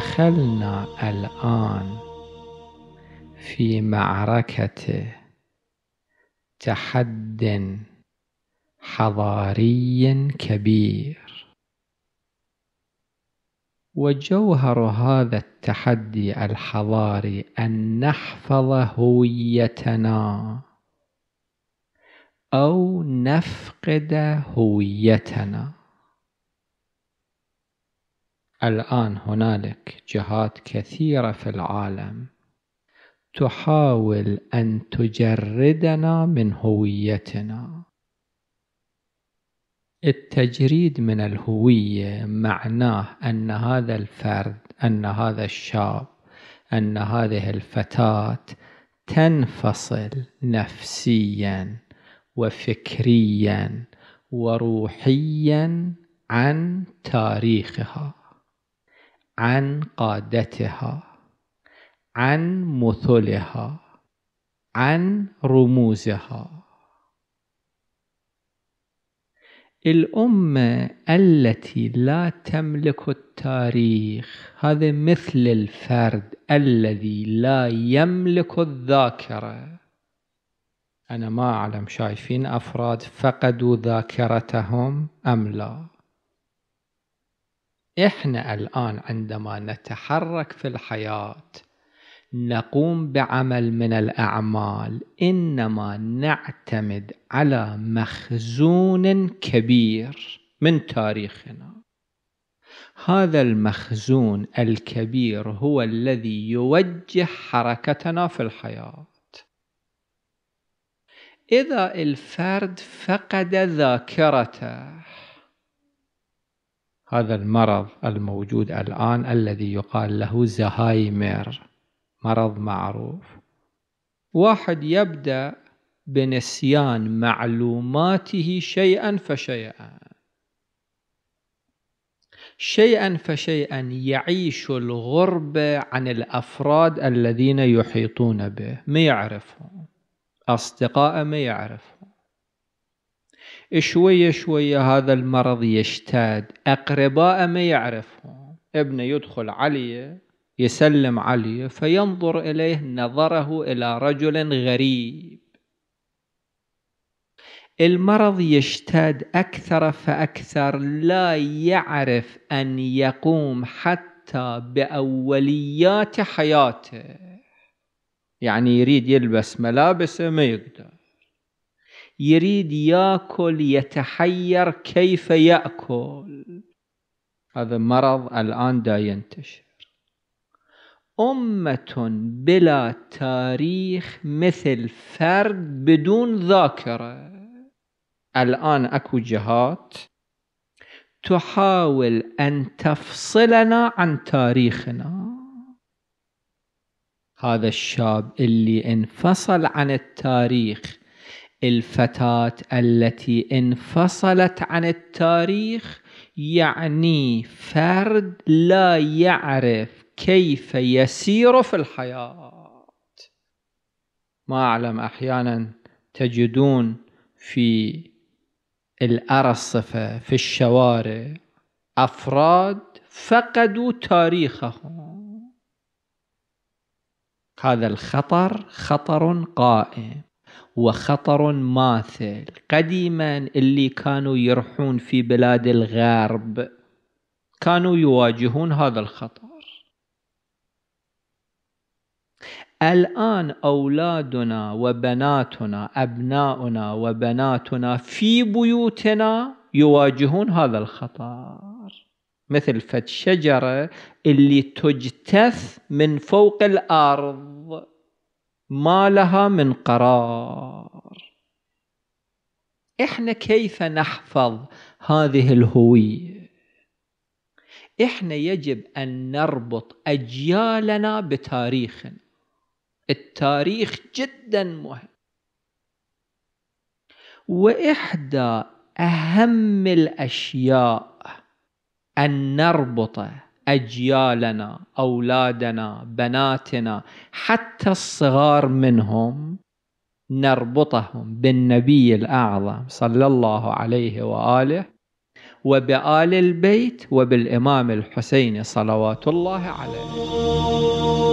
دخلنا الآن في معركة تحد حضاري كبير وجوهر هذا التحدي الحضاري أن نحفظ هويتنا أو نفقد هويتنا الآن هنالك جهات كثيرة في العالم تحاول أن تجردنا من هويتنا التجريد من الهوية معناه أن هذا الفرد أن هذا الشاب أن هذه الفتاة تنفصل نفسيا وفكريا وروحيا عن تاريخها عن قادتها عن مثلها عن رموزها الأمة التي لا تملك التاريخ هذا مثل الفرد الذي لا يملك الذاكرة أنا ما أعلم شايفين أفراد فقدوا ذاكرتهم أم لا إحنا الآن عندما نتحرك في الحياة نقوم بعمل من الأعمال إنما نعتمد على مخزون كبير من تاريخنا هذا المخزون الكبير هو الذي يوجه حركتنا في الحياة إذا الفرد فقد ذاكرته هذا المرض الموجود الآن الذي يقال له زهايمر مرض معروف واحد يبدأ بنسيان معلوماته شيئا فشيئا شيئا فشيئا يعيش الغربة عن الأفراد الذين يحيطون به ما يعرفهم أصدقاء ما يعرفهم شوية شوية هذا المرض يشتاد أقرباء ما يعرفهم ابنه يدخل عليه يسلم عليه فينظر إليه نظره إلى رجل غريب المرض يشتاد أكثر فأكثر لا يعرف أن يقوم حتى بأوليات حياته يعني يريد يلبس ملابسه ما يقدر يريد ياكل يتحير كيف ياكل هذا مرض الان دا ينتشر امه بلا تاريخ مثل فرد بدون ذاكره الان اكو جهات تحاول ان تفصلنا عن تاريخنا هذا الشاب اللي انفصل عن التاريخ الفتاة التي انفصلت عن التاريخ يعني فرد لا يعرف كيف يسير في الحياة ما أعلم أحيانا تجدون في الأرصفة في الشوارع أفراد فقدوا تاريخهم هذا الخطر خطر قائم وخطر ماثل قديما اللي كانوا يرحون في بلاد الغرب كانوا يواجهون هذا الخطر الآن أولادنا وبناتنا أبناؤنا وبناتنا في بيوتنا يواجهون هذا الخطر مثل فت شجرة اللي تجتث من فوق الأرض ما لها من قرار احنا كيف نحفظ هذه الهويه احنا يجب ان نربط اجيالنا بتاريخنا التاريخ جدا مهم واحدى اهم الاشياء ان نربطه اجيالنا اولادنا بناتنا حتى الصغار منهم نربطهم بالنبي الاعظم صلى الله عليه واله وبال البيت وبالامام الحسين صلوات الله عليه